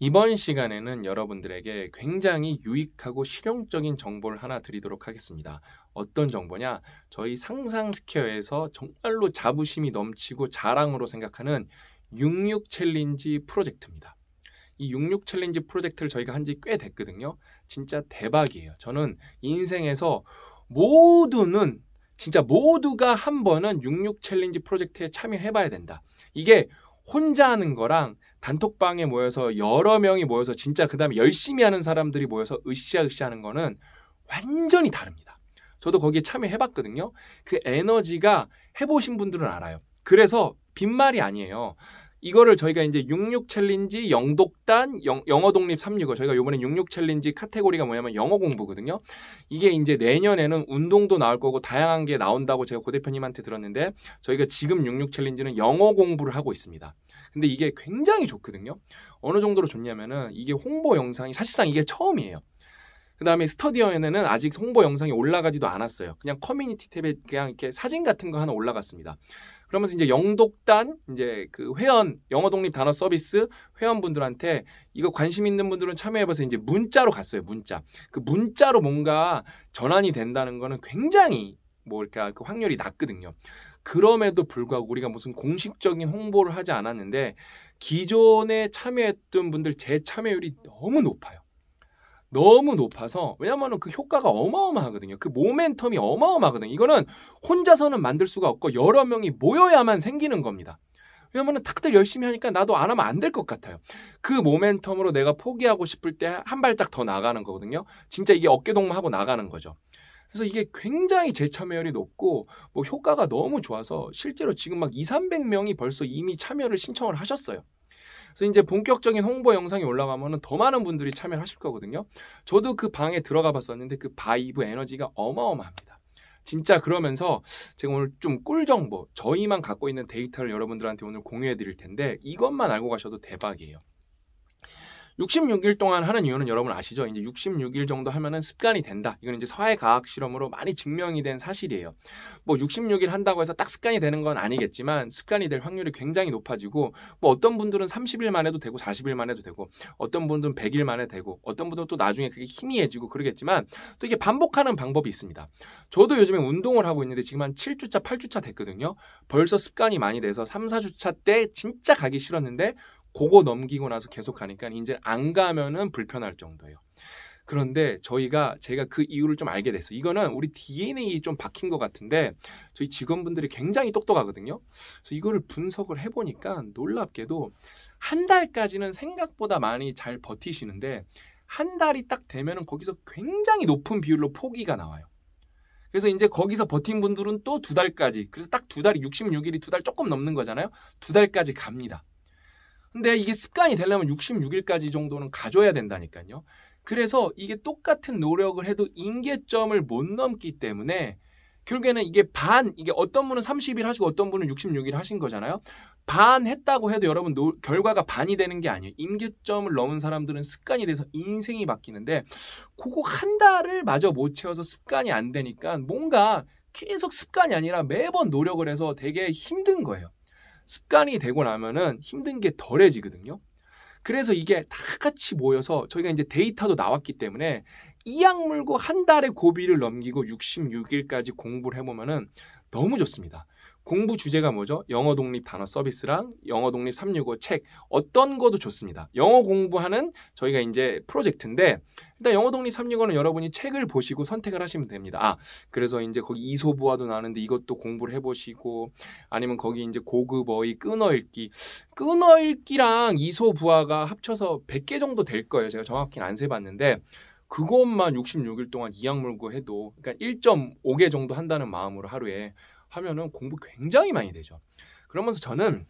이번 시간에는 여러분들에게 굉장히 유익하고 실용적인 정보를 하나 드리도록 하겠습니다. 어떤 정보냐? 저희 상상스퀘어에서 정말로 자부심이 넘치고 자랑으로 생각하는 66 챌린지 프로젝트입니다. 이 66 챌린지 프로젝트를 저희가 한 지 꽤 됐거든요. 진짜 대박이에요. 저는 인생에서 모두는 진짜 모두가 한 번은 66 챌린지 프로젝트에 참여해 봐야 된다. 이게 혼자 하는 거랑 단톡방에 모여서 여러 명이 모여서 진짜 그다음에 열심히 하는 사람들이 모여서 으쌰으쌰 하는 거는 완전히 다릅니다. 저도 거기에 참여해 봤거든요. 그 에너지가 해 보신 분들은 알아요. 그래서 빈말이 아니에요. 이거를 저희가 이제 66 챌린지 영독단 영, 어 독립 365 저희가 요번에 66 챌린지 카테고리가 뭐냐면 영어 공부거든요. 이게 이제 내년에는 운동도 나올 거고 다양한 게 나온다고 제가 고 대표님한테 들었는데 저희가 지금 66 챌린지는 영어 공부를 하고 있습니다. 근데 이게 굉장히 좋거든요. 어느 정도로 좋냐면은 이게 홍보 영상이 사실상 이게 처음이에요. 그 다음에 스터디어에는 아직 홍보 영상이 올라가지도 않았어요. 그냥 커뮤니티 탭에 그냥 이렇게 사진 같은 거 하나 올라갔습니다. 그러면서 이제 영독단 이제 그 회원 영어 독립 단어 서비스 회원분들한테 이거 관심 있는 분들은 참여해봐서 이제 문자로 갔어요 문자 그 문자로 뭔가 전환이 된다는 거는 굉장히 뭐 이렇게 그 확률이 낮거든요. 그럼에도 불구하고 우리가 무슨 공식적인 홍보를 하지 않았는데 기존에 참여했던 분들 재참여율이 너무 높아요. 너무 높아서 왜냐면은그 효과가 어마어마하거든요. 그 모멘텀이 어마어마하거든요. 이거는 혼자서는 만들 수가 없고 여러 명이 모여야만 생기는 겁니다. 왜냐면은 탁들 열심히 하니까 나도 안 하면 안 될 것 같아요. 그 모멘텀으로 내가 포기하고 싶을 때 한 발짝 더 나가는 거거든요. 진짜 이게 어깨동무하고 나가는 거죠. 그래서 이게 굉장히 재참여율이 높고 뭐 효과가 너무 좋아서 실제로 지금 막 2, 300명이 벌써 이미 참여를 신청을 하셨어요. 그래서 이제 본격적인 홍보 영상이 올라가면은 더 많은 분들이 참여를 하실 거거든요. 저도 그 방에 들어가 봤었는데 그 바이브 에너지가 어마어마합니다. 진짜 그러면서 제가 오늘 좀 꿀 정보, 저희만 갖고 있는 데이터를 여러분들한테 오늘 공유해 드릴 텐데 이것만 알고 가셔도 대박이에요. 66일 동안 하는 이유는 여러분 아시죠? 이제 66일 정도 하면은 습관이 된다. 이건 이제 서해 과학 실험으로 많이 증명이 된 사실이에요. 뭐 66일 한다고 해서 딱 습관이 되는 건 아니겠지만 습관이 될 확률이 굉장히 높아지고 뭐 어떤 분들은 30일 만에도 되고 40일 만에도 되고 어떤 분들은 100일 만에 되고 어떤 분들은 또 나중에 그게 희미해지고 그러겠지만 또 이게 반복하는 방법이 있습니다. 저도 요즘에 운동을 하고 있는데 지금 한 7주차, 8주차 됐거든요. 벌써 습관이 많이 돼서 3, 4주차 때 진짜 가기 싫었는데 그거 넘기고 나서 계속 가니까 이제 안 가면은 불편할 정도예요. 그런데 저희가 제가 그 이유를 좀 알게 됐어 이거는 우리 DNA 좀 박힌 것 같은데 저희 직원분들이 굉장히 똑똑하거든요. 그래서 이거를 분석을 해보니까 놀랍게도 한 달까지는 생각보다 많이 잘 버티시는데 한 달이 딱 되면은 거기서 굉장히 높은 비율로 포기가 나와요. 그래서 이제 거기서 버틴 분들은 또 두 달까지 그래서 딱 두 달이 66일이 두 달 조금 넘는 거잖아요. 두 달까지 갑니다. 근데 이게 습관이 되려면 66일까지 정도는 가져야 된다니까요. 그래서 이게 똑같은 노력을 해도 인계점을 못 넘기 때문에 결국에는 이게 반, 이게 어떤 분은 30일 하시고 어떤 분은 66일 하신 거잖아요. 반 했다고 해도 여러분 노, 결과가 반이 되는 게 아니에요. 임계점을 넘은 사람들은 습관이 돼서 인생이 바뀌는데 그거 한 달을 마저 못 채워서 습관이 안 되니까 뭔가 계속 습관이 아니라 매번 노력을 해서 되게 힘든 거예요. 습관이 되고 나면은 힘든 게 덜해지거든요. 그래서 이게 다 같이 모여서 저희가 이제 데이터도 나왔기 때문에 이악 물고 한 달의 고비를 넘기고 66일까지 공부를 해보면은 너무 좋습니다. 공부 주제가 뭐죠? 영어 독립 단어 서비스랑 영어 독립 365 책 어떤 것도 좋습니다. 영어 공부하는 저희가 이제 프로젝트인데 일단 영어 독립 365는 여러분이 책을 보시고 선택을 하시면 됩니다. 아, 그래서 이제 거기 이소부화도 나는데 이것도 공부를 해 보시고 아니면 거기 이제 고급 어의 끊어 읽기 끊어 읽기랑 이소부화가 합쳐서 100개 정도 될 거예요. 제가 정확히는 안세 봤는데 그것만 66일 동안 이악물고 해도 그러니까 1.5개 정도 한다는 마음으로 하루에 하면은 공부 굉장히 많이 되죠. 그러면서 저는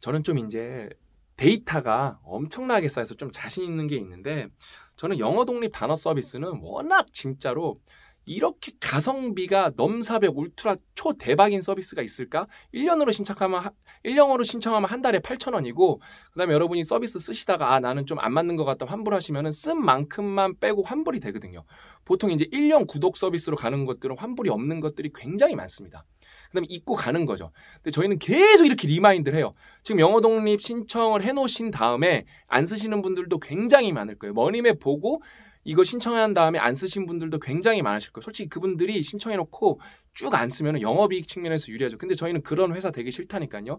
저는 좀 이제 데이터가 엄청나게 쌓여서 좀 자신 있는 게 있는데 저는 영어 독립 단어 서비스는 워낙 진짜로 이렇게 가성비가 넘사벽 울트라 초대박인 서비스가 있을까? 1년으로 신청하면 1년으로 신청하면 한 달에 8,000원이고 그다음에 여러분이 서비스 쓰시다가 아 나는 좀 안 맞는 것 같다 환불하시면은 쓴 만큼만 빼고 환불이 되거든요. 보통 이제 1년 구독 서비스로 가는 것들은 환불이 없는 것들이 굉장히 많습니다. 그다음에 입고 가는 거죠. 근데 저희는 계속 이렇게 리마인드를 해요. 지금 영어 독립 신청을 해 놓으신 다음에 안 쓰시는 분들도 굉장히 많을 거예요. 머님에 보고 이거 신청한 다음에 안 쓰신 분들도 굉장히 많으실 거예요. 솔직히 그분들이 신청해놓고 쭉 안 쓰면 영업이익 측면에서 유리하죠. 근데 저희는 그런 회사 되기 싫다니까요.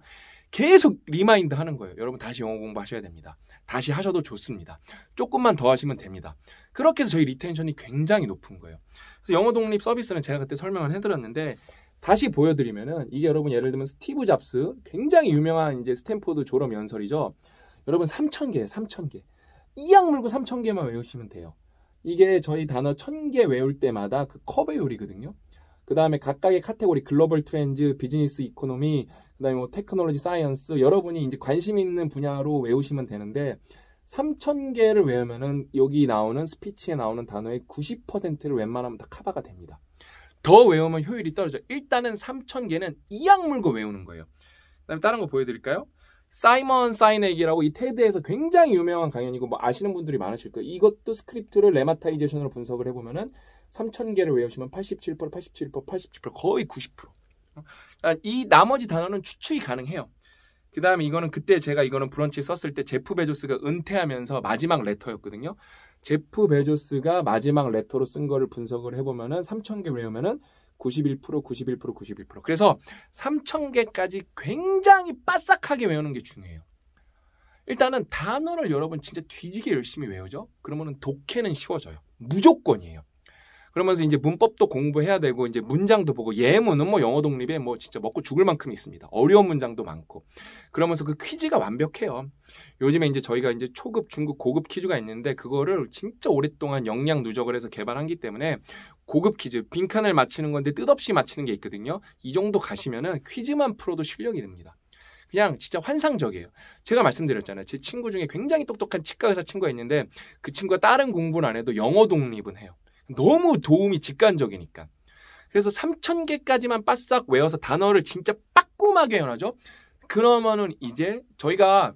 계속 리마인드 하는 거예요. 여러분 다시 영어 공부하셔야 됩니다. 다시 하셔도 좋습니다. 조금만 더 하시면 됩니다. 그렇게 해서 저희 리텐션이 굉장히 높은 거예요. 그래서 영어 독립 서비스는 제가 그때 설명을 해드렸는데 다시 보여드리면은 이게 여러분 예를 들면 스티브 잡스 굉장히 유명한 이제 스탠포드 졸업 연설이죠. 여러분 3천개3천개 이악 물고 3천개만 외우시면 돼요. 이게 저희 단어 1 0 0 0개 외울 때마다 그 컵의 요리거든요. 그 다음에 각각의 카테고리 글로벌 트렌즈, 비즈니스 이코노미, 그 다음에 뭐 테크놀로지 사이언스 여러분이 이제 관심 있는 분야로 외우시면 되는데 3,000개를 외우면은 여기 나오는 스피치에 나오는 단어의 90%를 웬만하면 다 커버가 됩니다. 더 외우면 효율이 떨어져. 일단은 3,000개는 이악 물고 외우는 거예요. 그다음에 다른 거 보여드릴까요? 사이먼 사이넥이라고 이 테드에서 굉장히 유명한 강연이고 뭐 아시는 분들이 많으실 거예요. 이것도 스크립트를 레마타이제이션으로 분석을 해보면은 3,000개를 외우시면 87%, 87%, 87% 거의 90%. 그러니까 이 나머지 단어는 추측이 가능해요. 그 다음에 이거는 그때 제가 이거는 브런치 에 썼을 때 제프 베조스가 은퇴하면서 마지막 레터였거든요. 제프 베조스가 마지막 레터로 쓴 거를 분석을 해보면은 3,000개 외우면은 91%, 91%, 91%. 그래서 3,000개까지 굉장히 빠삭하게 외우는 게 중요해요. 일단은 단어를 여러분 진짜 뒤지게 열심히 외우죠. 그러면은 독해는 쉬워져요. 무조건이에요. 그러면서 이제 문법도 공부해야 되고 이제 문장도 보고 예문은 뭐 영어 독립에 뭐 진짜 먹고 죽을 만큼 있습니다. 어려운 문장도 많고 그러면서 그 퀴즈가 완벽해요. 요즘에 이제 저희가 이제 초급, 중급, 고급 퀴즈가 있는데 그거를 진짜 오랫동안 역량 누적을 해서 개발한기 때문에 고급 퀴즈 빈칸을 맞히는 건데 뜻없이 맞히는 게 있거든요. 이 정도 가시면은 퀴즈만 풀어도 실력이 됩니다. 그냥 진짜 환상적이에요. 제가 말씀드렸잖아요. 제 친구 중에 굉장히 똑똑한 치과 의사 친구가 있는데 그 친구가 다른 공부는 안 해도 영어 독립은 해요. 너무 도움이 직관적이니까. 그래서 3,000개까지만 빠싹 외워서 단어를 진짜 빠꾸하게 연하죠? 그러면은 이제 저희가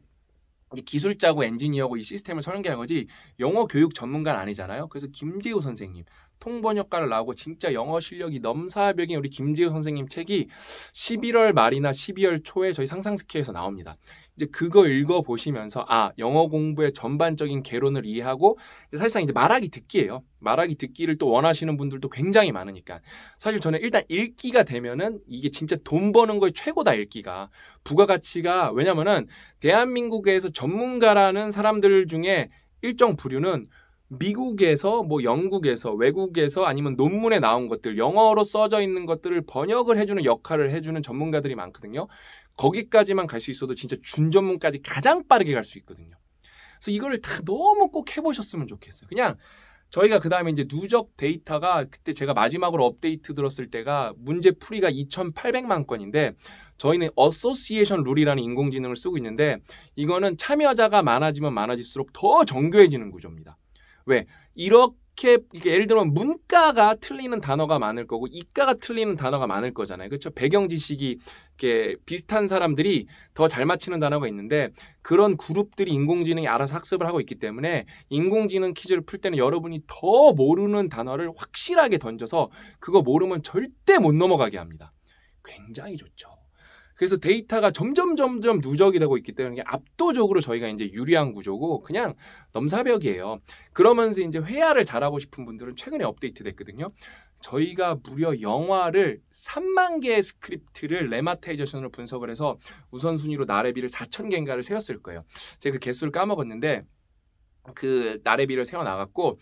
기술자고 엔지니어고 이 시스템을 설계한 거지 영어 교육 전문가는 아니잖아요. 그래서 김재우 선생님, 통번역가를 나오고 진짜 영어 실력이 넘사벽인 우리 김재우 선생님 책이 11월 말이나 12월 초에 저희 상상스키에서 나옵니다. 이제 그거 읽어 보시면서 아 영어 공부의 전반적인 개론을 이해하고 사실상 이제 말하기 듣기예요. 말하기 듣기를 또 원하시는 분들도 굉장히 많으니까 사실 저는 일단 읽기가 되면은 이게 진짜 돈 버는 거의 최고다 읽기가 부가가치가 왜냐면은 대한민국에서 전문가라는 사람들 중에 일정 부류는 미국에서 뭐 영국에서 외국에서 아니면 논문에 나온 것들 영어로 써져 있는 것들을 번역을 해주는 역할을 해주는 전문가들이 많거든요. 거기까지만 갈 수 있어도 진짜 준전문까지 가장 빠르게 갈 수 있거든요. 그래서 이거를 다 너무 꼭 해보셨으면 좋겠어요. 그냥 저희가 그 다음에 이제 누적 데이터가 그때 제가 마지막으로 업데이트 들었을 때가 문제 풀이가 2,800만 건인데 저희는 어소시에이션 룰이라는 인공지능을 쓰고 있는데 이거는 참여자가 많아지면 많아질수록 더 정교해지는 구조입니다. 왜? 이렇게 예를 들면 문과가 틀리는 단어가 많을 거고 이과가 틀리는 단어가 많을 거잖아요. 그렇죠? 배경 지식이 이렇게 비슷한 사람들이 더 잘 맞히는 단어가 있는데 그런 그룹들이 인공지능이 알아서 학습을 하고 있기 때문에 인공지능 퀴즈를 풀 때는 여러분이 더 모르는 단어를 확실하게 던져서 그거 모르면 절대 못 넘어가게 합니다. 굉장히 좋죠. 그래서 데이터가 점점 점점 누적이 되고 있기 때문에 압도적으로 저희가 이제 유리한 구조고 그냥 넘사벽이에요. 그러면서 이제 회화를 잘하고 싶은 분들은 최근에 업데이트 됐거든요. 저희가 무려 영화를 3만 개의 스크립트를 레마테이저션으로 분석을 해서 우선순위로 나래비를 4천 개인가를 세웠을 거예요. 제가 그 개수를 까먹었는데 그 나래비를 세워 나갔고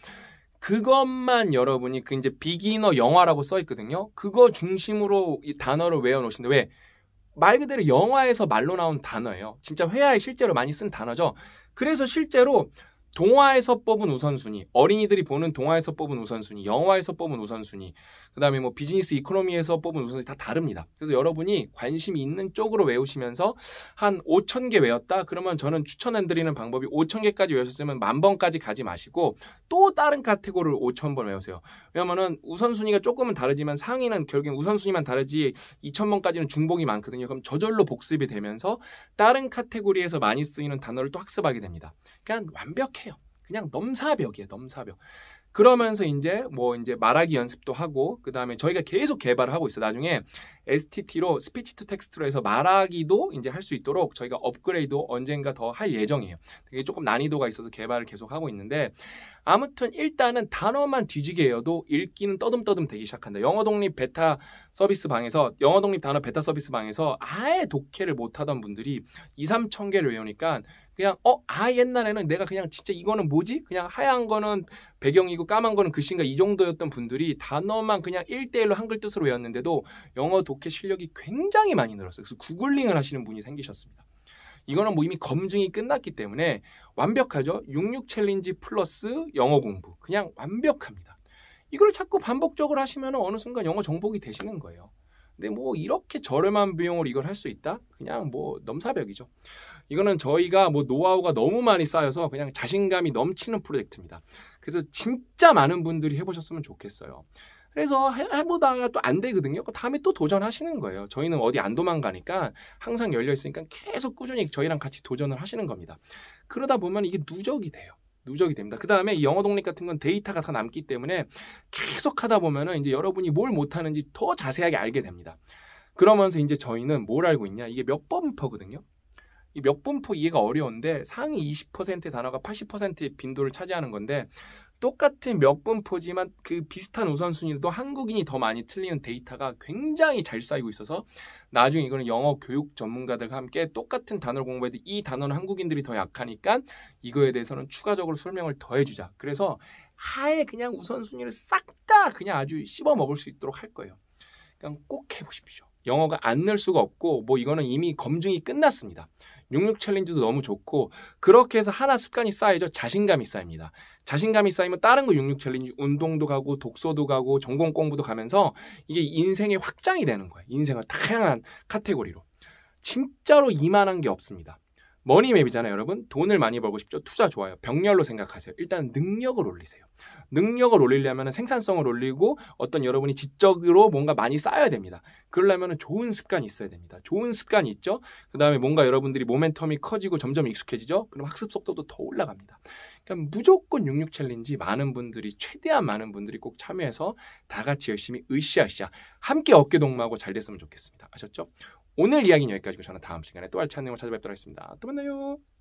그것만 여러분이 그 이제 비기너 영화라고 써 있거든요. 그거 중심으로 이 단어를 외워 놓으신데 왜말 그대로 영화에서 말로 나온 단어예요. 진짜 회화에 실제로 많이 쓴 단어죠. 그래서 실제로 동화에서 뽑은 우선순위, 어린이들이 보는 동화에서 뽑은 우선순위, 영화에서 뽑은 우선순위, 그 다음에 뭐 비즈니스 이코노미에서 뽑은 우선순위 다 다릅니다. 그래서 여러분이 관심 이 있는 쪽으로 외우시면서 한 5,000개 외웠다? 그러면 저는 추천해드리는 방법이 5,000개까지 외우셨으면 만 번까지 가지 마시고 또 다른 카테고리를 5,000번 외우세요. 왜냐면은 우선순위가 조금은 다르지만 상위는 결국엔 우선순위만 다르지 2,000번까지는 중복이 많거든요. 그럼 저절로 복습이 되면서 다른 카테고리에서 많이 쓰이는 단어를 또 학습하게 됩니다. 그러니까 완벽해. 그냥 넘사벽이에요 넘사벽 그러면서 이제 뭐 이제 말하기 연습도 하고 그다음에 저희가 계속 개발을 하고 있어. 나중에 STT로 스피치 투 텍스트로 해서 말하기도 이제 할 수 있도록 저희가 업그레이드 언젠가 더 할 예정이에요. 되게 조금 난이도가 있어서 개발을 계속 하고 있는데 아무튼 일단은 단어만 뒤지게여도 읽기는 떠듬떠듬 되기 시작한다. 영어 독립 베타 서비스 방에서 영어 독립 단어 베타 서비스 방에서 아예 독해를 못 하던 분들이 2, 3천 개를 외우니까 그냥 어, 아 옛날에는 내가 그냥 진짜 이거는 뭐지? 그냥 하얀 거는 배경이고 그리고 까만 거는 글씨가 인이 정도였던 분들이 단어만 그냥 1대1로 한글 뜻으로 외웠는데도 영어 독해 실력이 굉장히 많이 늘었어요. 그래서 구글링을 하시는 분이 생기셨습니다. 이거는 뭐 이미 검증이 끝났기 때문에 완벽하죠. 66 챌린지 플러스 영어 공부. 그냥 완벽합니다. 이걸 자꾸 반복적으로 하시면 어느 순간 영어 정복이 되시는 거예요. 근데 뭐 이렇게 저렴한 비용으로 이걸 할 수 있다? 그냥 뭐 넘사벽이죠. 이거는 저희가 뭐 노하우가 너무 많이 쌓여서 그냥 자신감이 넘치는 프로젝트입니다. 그래서 진짜 많은 분들이 해보셨으면 좋겠어요. 그래서 해보다가 또 안 되거든요. 그 다음에 또 도전하시는 거예요. 저희는 어디 안 도망가니까 항상 열려 있으니까 계속 꾸준히 저희랑 같이 도전을 하시는 겁니다. 그러다 보면 이게 누적이 돼요. 누적이 됩니다. 그 다음에 영어 독립 같은 건 데이터가 다 남기 때문에 계속 하다 보면은 이제 여러분이 뭘 못하는지 더 자세하게 알게 됩니다. 그러면서 이제 저희는 뭘 알고 있냐? 이게 몇 번포거든요. 이 몇 분포 이해가 어려운데 상위 20%의 단어가 80%의 빈도를 차지하는 건데 똑같은 몇 분포지만 그 비슷한 우선순위도 한국인이 더 많이 틀리는 데이터가 굉장히 잘 쌓이고 있어서 나중에 이거는 영어 교육 전문가들과 함께 똑같은 단어 를 공부해도 이 단어는 한국인들이 더 약하니까 이거에 대해서는 추가적으로 설명을 더해주자. 그래서 아예 그냥 우선순위를 싹 다 그냥 아주 씹어 먹을 수 있도록 할 거예요. 그냥 꼭 해보십시오. 영어가 안 늘 수가 없고 뭐 이거는 이미 검증이 끝났습니다. 66 챌린지도 너무 좋고 그렇게 해서 하나 습관이 쌓이죠. 자신감이 쌓입니다. 자신감이 쌓이면 다른 거 66 챌린지 운동도 가고 독서도 가고 전공 공부도 가면서 이게 인생의 확장이 되는 거예요. 인생을 다양한 카테고리로. 진짜로 이만한 게 없습니다. 머니맵이잖아요, 여러분. 돈을 많이 벌고 싶죠. 투자 좋아요. 병렬로 생각하세요. 일단 능력을 올리세요. 능력을 올리려면 생산성을 올리고 어떤 여러분이 지적으로 뭔가 많이 쌓아야 됩니다. 그러려면 좋은 습관이 있어야 됩니다. 좋은 습관이 있죠. 그 다음에 뭔가 여러분들이 모멘텀이 커지고 점점 익숙해지죠. 그럼 학습 속도도 더 올라갑니다. 그러니까 무조건 66 챌린지 많은 분들이 최대한 많은 분들이 꼭 참여해서 다 같이 열심히 으쌰으쌰 함께 어깨 동무하고 잘 됐으면 좋겠습니다. 아셨죠? 오늘 이야기는 여기까지고 저는 다음 시간에 또 알찬 내용 을 찾아뵙도록 하겠습니다. 또 만나요.